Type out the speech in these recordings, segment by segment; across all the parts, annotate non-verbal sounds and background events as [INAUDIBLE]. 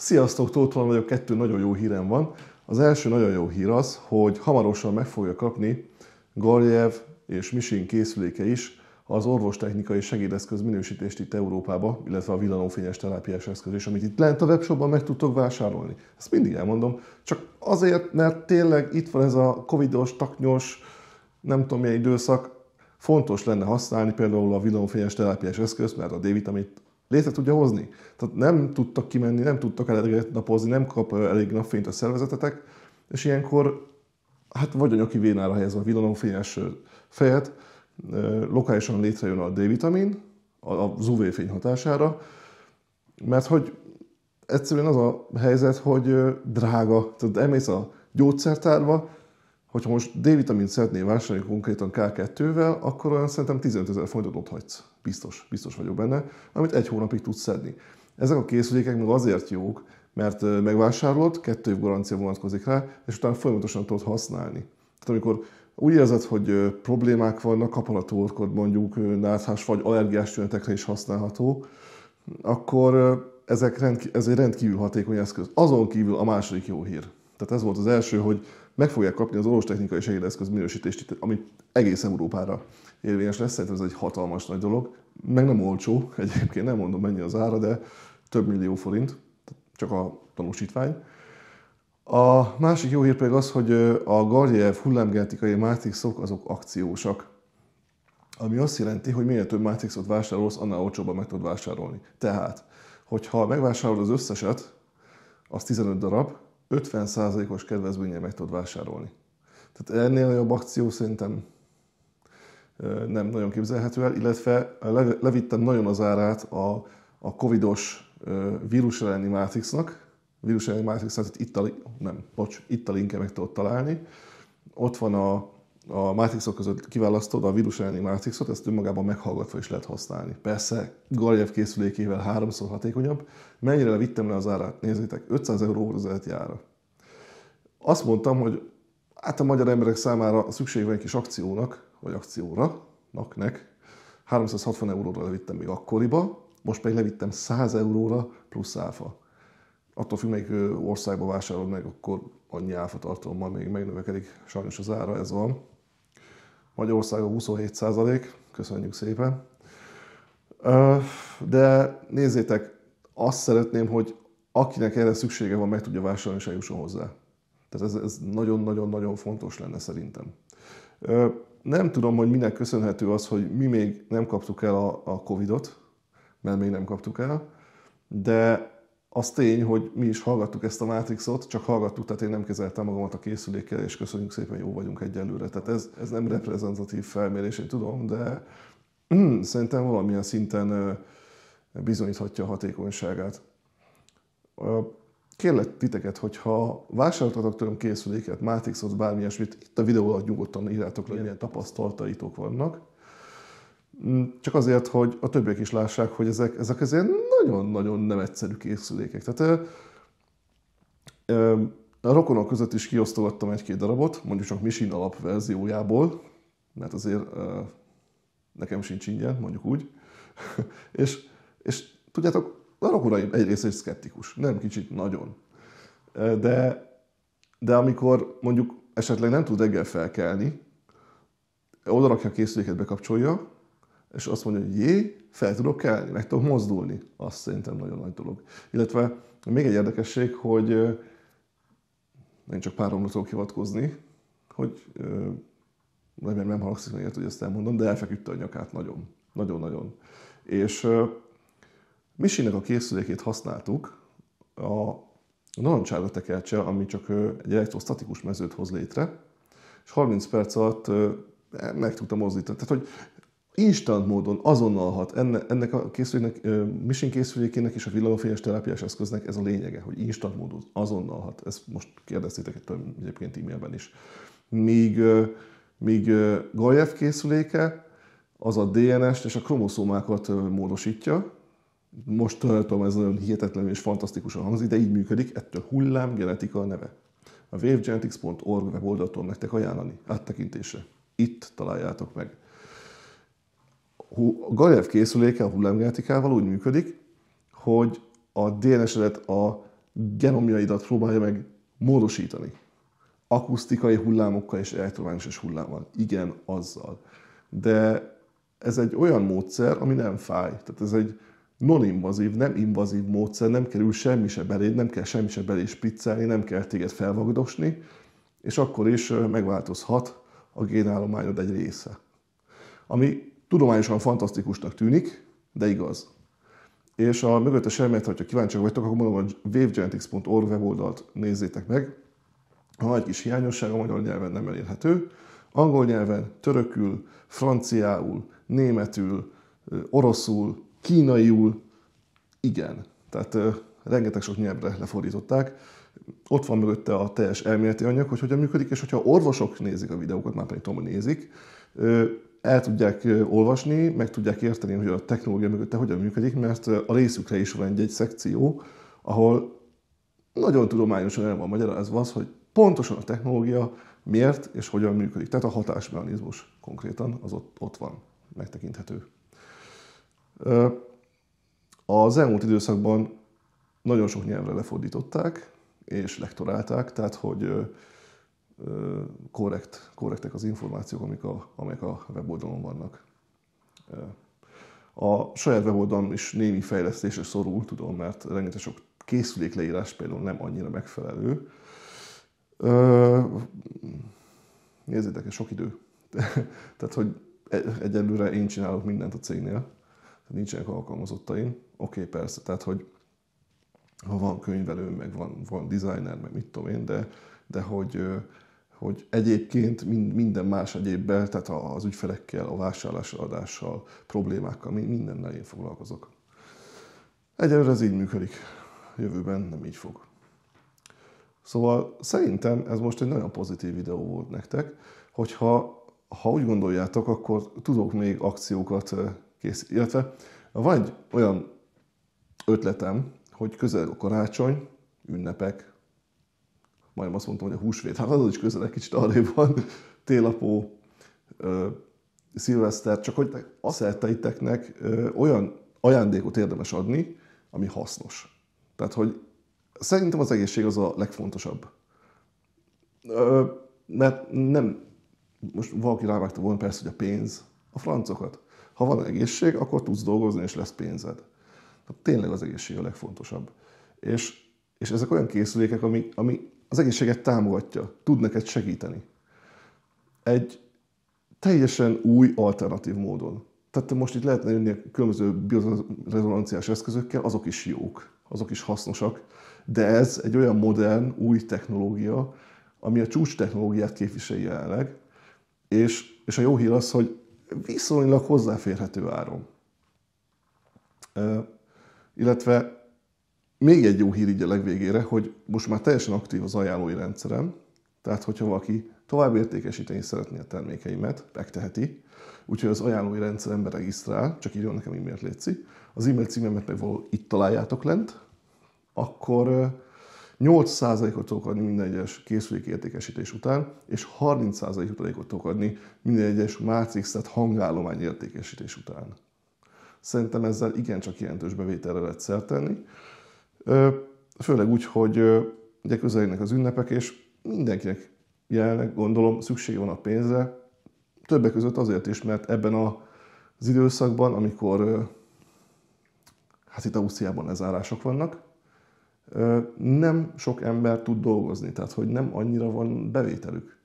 Sziasztok, van vagyok, kettő nagyon jó hírem van. Az első nagyon jó hír az, hogy hamarosan meg fogja kapni Gorjev és Misin készüléke is az orvostechnikai segédeszköz minősítést itt Európába, illetve a villanófényes terápiás eszköz is, amit itt lent a webshopban meg tudtok vásárolni. Ezt mindig elmondom, csak azért, mert tényleg itt van ez a covidos, taknyos, nem tudom milyen időszak, fontos lenne használni például a villanófényes terápiás eszközt, mert a D-vitamint létre tudja hozni. Tehát nem tudtak kimenni, nem tudtak elég napozni, nem kap elég napfényt a szervezetetek, és ilyenkor hát vagy a nyaki vénára helyezve a villanofényes fejet, lokálisan létrejön a D-vitamin, a UV-fény hatására, mert hogy egyszerűen az a helyzet, hogy drága, tehát elmész a gyógyszertárba, hogyha most D-vitamint szeretnél vásárolni konkrétan K2-vel, akkor olyan szerintem 15 ezer fontot ott hagysz. Biztos, biztos vagyok benne, amit egy hónapig tudsz szedni. Ezek a készülékek meg azért jók, mert megvásárolod, kettő év garancia vonatkozik rá, és utána folyamatosan tudod használni. Tehát amikor úgy érzed, hogy problémák vannak, kapható, akkor mondjuk náthás vagy allergiás tünetekre is használható, akkor ezek rendkívül, ez egy rendkívül hatékony eszköz. Azon kívül a második jó hír. Tehát ez volt az első, hogy meg fogják kapni az technikai segédeszköz minősítést, ami egész Európára érvényes lesz, szerintem ez egy hatalmas nagy dolog, meg nem olcsó, egyébként nem mondom mennyi az ára, de több millió forint, csak a tanúsítvány. A másik jó hír pedig az, hogy a Gardiev hullámgenetikai mátrixok azok akciósak, ami azt jelenti, hogy minél több mátrixot vásárolsz, annál olcsóbban meg tudod vásárolni. Tehát, hogyha megvásárolod az összeset, az 15 darab, 50%-os kedvezménye meg tudod vásárolni. Tehát ennél jobb akció szerintem nem nagyon képzelhető el, illetve levittem nagyon az árát a, a covidos vírus elleni Matrixnak, vírus elleni Matrixnak, itt a, nem, bocs, itt a linke meg tudod találni. Ott van a a mátrixok között kiválasztod a vírus elleni mátrixot, ezt önmagában meghallgatva is lehet használni. Persze Galjev készülékével háromszor hatékonyabb. Mennyire vittem le az árát? Nézzétek, 500 euró volt az eltjára. Azt mondtam, hogy hát a magyar emberek számára szükség van egy kis akciónak, vagy akcióra, naknek. 360 euróra levittem még akkoriba, most pedig levittem 100 euróra plusz áfa. Attól függ, melyik országba vásárolod meg, akkor annyi áfa tartalommal még megnövekedik. Sajnos az ára ez van. Magyarországon 27 százalék, köszönjük szépen. De nézzétek, azt szeretném, hogy akinek erre szüksége van, meg tudja vásárolni, és eljusson hozzá. Tehát ez nagyon-nagyon-nagyon fontos lenne szerintem. Nem tudom, hogy minek köszönhető az, hogy mi még nem kaptuk el a, a Covid-ot, mert még nem kaptuk el, de az tény, hogy mi is hallgattuk ezt a Matrixot, csak hallgattuk, tehát én nem kezeltem magamat a készülékkel, és köszönjük szépen, jó vagyunk egyelőre. Tehát ez, ez nem reprezentatív felmérés, én tudom, de mm, szerintem valamilyen szinten bizonyíthatja a hatékonyságát. Kérlek titeket, hogyha vásároltatok tőlem készüléket, Matrixot, bármi ilyesmit, itt a videó alatt nyugodtan írjátok le, milyen tapasztalataitok vannak. Mm, csak azért, hogy a többiek is lássák, hogy ezek, ezek azért nagyon-nagyon nem egyszerű készülékek. Tehát a rokonok között is kiosztogattam egy-két darabot, mondjuk csak Misin alapverziójából, mert azért nekem sincs ingyen, mondjuk úgy. [LAUGHS] és, és tudjátok, a rokonaim egyrészt egy szkeptikus, nem kicsit, nagyon. De, de amikor mondjuk esetleg nem tud reggel felkelni, rakja a készüléket, bekapcsolja, és azt mondja, hogy jé, fel tudok kelni, meg tudok mozdulni. Azt szerintem nagyon nagy dolog. Illetve még egy érdekesség, hogy én csak pár tudok hivatkozni, hogy remélem nem hallgatszik meg, hogy ezt elmondom, de elfeküdte a nyakát nagyon. Nagyon-nagyon. És Misinek a készülékét használtuk, a narancsárga tekercse, ami csak egy elektrostatikus mezőt hoz létre, és 30 perc alatt meg tudta mozdítani. Tehát, hogy instant módon azonnal hat. Enne, ennek a készüléknek, mission készülékének és a villamofényes terápiás eszköznek ez a lényege, hogy instant módon azonnal hat. Ezt most kérdeztétek tőlem egyébként e-mailben is. Míg, míg Galjev készüléke az a DNS-t és a kromoszómákat módosítja, most tudom, ez nagyon hihetetlen és fantasztikusan hangzik, de így működik, ettől hullám genetika a neve. A wavegenetics.org weboldalton nektek ajánlani áttekintésre. Itt találjátok meg a Galjev készüléke a hullámgenetikával úgy működik, hogy a DNS-edet, a genomjaidat próbálja meg módosítani. Akusztikai hullámokkal és elektromágneses hullámmal. Igen, azzal. De ez egy olyan módszer, ami nem fáj. Tehát ez egy non-invazív, nem invazív módszer, nem kerül semmi se beléd, nem kell semmi se belé spiccelni, nem kell téged felvagdosni, és akkor is megváltozhat a génállományod egy része. Ami tudományosan fantasztikusnak tűnik, de igaz. És a mögöttes elmélet, hogyha kíváncsiak vagytok, akkor mondom, hogy wavegenetics.org weboldalt nézzétek meg. Ha egy kis hiányosság a magyar nyelven nem elérhető, angol nyelven, törökül, franciául, németül, oroszul, kínaiul, igen. Tehát ö, rengeteg sok nyelvre lefordították. Ott van mögötte a teljes elméleti anyag, hogy hogyan működik, és hogyha orvosok nézik a videókat, már pedig Tomi nézik, ö, el tudják olvasni, meg tudják érteni, hogy a technológia mögötte hogyan működik, mert a részükre is van egy, egy szekció, ahol nagyon tudományosan el van magyarázva az, hogy pontosan a technológia miért és hogyan működik. Tehát a hatásmechanizmus konkrétan az ott, ott van, megtekinthető. Az elmúlt időszakban nagyon sok nyelvre lefordították és lektorálták, tehát hogy korrekt, korrektek az információk, amik a, amelyek a weboldalon vannak. A saját weboldalon is némi fejlesztésre szorul, tudom, mert rengeteg sok leírás például nem annyira megfelelő. Nézzétek, ez sok idő. [LAUGHS] Tehát, hogy e, egyelőre én csinálok mindent a cégnél, nincsenek alkalmazottaim. Oké, okay, persze, tehát, hogy ha van könyvelő, meg van, van designer, meg mit tudom én, de, de hogy hogy egyébként minden más egyébben, tehát az ügyfelekkel, a vásárlással, adással, problémákkal, mindennel én foglalkozok. Egyelőre ez így működik. Jövőben nem így fog. Szóval szerintem ez most egy nagyon pozitív videó volt nektek, hogyha ha úgy gondoljátok, akkor tudok még akciókat készíteni, illetve van egy olyan ötletem, hogy közel a karácsony, ünnepek, majdnem azt mondtam, hogy a húsvét, hát az is közel egy kicsit arrébb van, télapó, szilveszter, csak hogy a szerteiteknek olyan ajándékot érdemes adni, ami hasznos. Tehát, hogy szerintem az egészség az a legfontosabb. Ö, mert nem, most valaki rávágta volna persze, hogy a pénz, a francokat. Ha van egészség, akkor tudsz dolgozni, és lesz pénzed. Tehát tényleg az egészség a legfontosabb. És, és ezek olyan készülékek, ami, ami az egészséget támogatja, tud neked segíteni. Egy teljesen új, alternatív módon. Tehát most itt lehetne jönni a különböző biorezonanciás eszközökkel, azok is jók, azok is hasznosak, de ez egy olyan modern, új technológia, ami a csúcs technológiát képviseli jelenleg, és, és a jó hír az, hogy viszonylag hozzáférhető áron. illetve még egy jó hír így a legvégére, hogy most már teljesen aktív az ajánlói rendszerem, tehát hogyha valaki tovább értékesíteni szeretné a termékeimet, megteheti, úgyhogy az ajánlói rendszerembe regisztrál, csak írjon nekem e-mailt létszi, az e-mail címemet meg való itt találjátok lent, akkor 8%-ot tudok adni minden egyes készülék értékesítés után, és 30%-ot tudok adni minden egyes mátrix, tehát hangállomány értékesítés után. Szerintem ezzel igencsak jelentős bevételre lehet szert tenni, Főleg úgy, hogy ugye közelének az ünnepek, és mindenkinek jelenleg gondolom szüksége van a pénzre, többek között azért is, mert ebben az időszakban, amikor hát itt Ausztriában lezárások vannak, nem sok ember tud dolgozni, tehát hogy nem annyira van bevételük.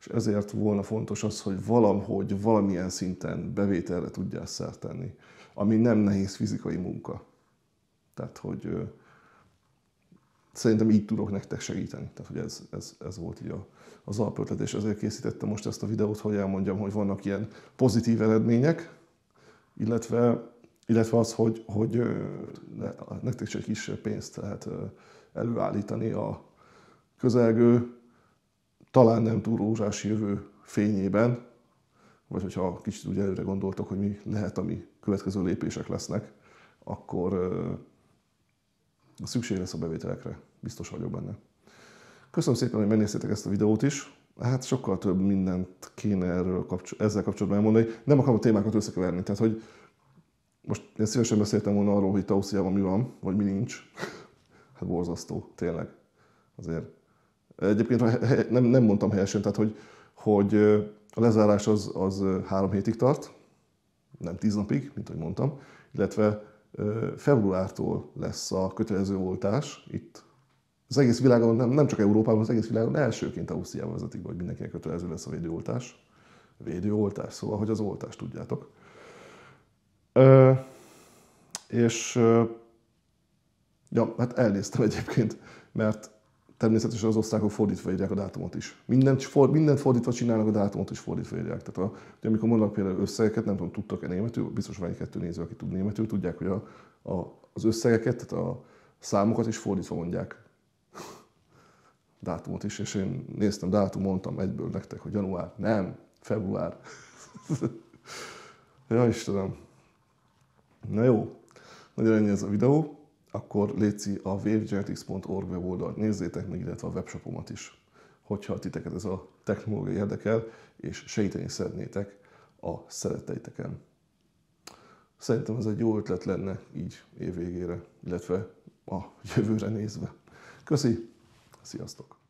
És ezért volna fontos az, hogy valahogy, valamilyen szinten bevételre tudjál szert tenni, ami nem nehéz fizikai munka. Tehát, hogy szerintem így tudok nektek segíteni. Tehát, hogy ez, ez, ez volt így a, az alapötlet, és ezért készítettem most ezt a videót, hogy elmondjam, hogy vannak ilyen pozitív eredmények, illetve, illetve az, hogy, hogy nektek csak kis pénzt lehet előállítani a közelgő, talán nem túl rózsás jövő fényében, vagy hogyha kicsit úgy előre gondoltok, hogy mi lehet, ami következő lépések lesznek, akkor szükség lesz a bevételekre, biztos vagyok benne. Köszönöm szépen, hogy megnéztétek ezt a videót is. Hát sokkal több mindent kéne erről kapcs- ezzel kapcsolatban elmondani. Nem akarom a témákat összekeverni, tehát hogy most én szívesen beszéltem volna arról, hogy Tausziában mi van, vagy mi nincs. [LAUGHS] Hát borzasztó, tényleg. Azért. Egyébként nem, nem mondtam helyesen, tehát hogy, hogy a lezárás az, az három hétig tart, nem tíz napig, mint ahogy mondtam, illetve februártól lesz a kötelező oltás itt az egész világon, nem, nem csak Európában, az egész világon elsőként Ausztriában vezetik hogy mindenkinek kötelező lesz a védőoltás. Védőoltás, szóval, hogy az oltást tudjátok. Ö, és ö, ja, hát elnéztem egyébként, mert Természetesen az osztrákok fordítva írják a dátumot is. Mindent, for, mindent fordítva csinálnak, a dátumot is fordítva írják. Tehát a, ugye, amikor mondanak például összegeket, nem tudom, tudtak-e németül, biztos van egy-kettő néző, aki tud németül, tudják, hogy a, a, az összegeket, tehát a számokat is fordítva mondják. [LAUGHS] dátumot is, és én néztem dátum, mondtam egyből nektek, hogy január, nem, február. [LAUGHS] ja, Istenem. Na jó, nagyon ennyi ez a videó akkor léci a wavegenetics.org weboldalt nézzétek meg, illetve a webshopomat is, hogyha titeket ez a technológia érdekel, és segíteni szeretnétek a szeretteiteken. Szerintem ez egy jó ötlet lenne így évvégére, illetve a jövőre nézve. Köszi, sziasztok!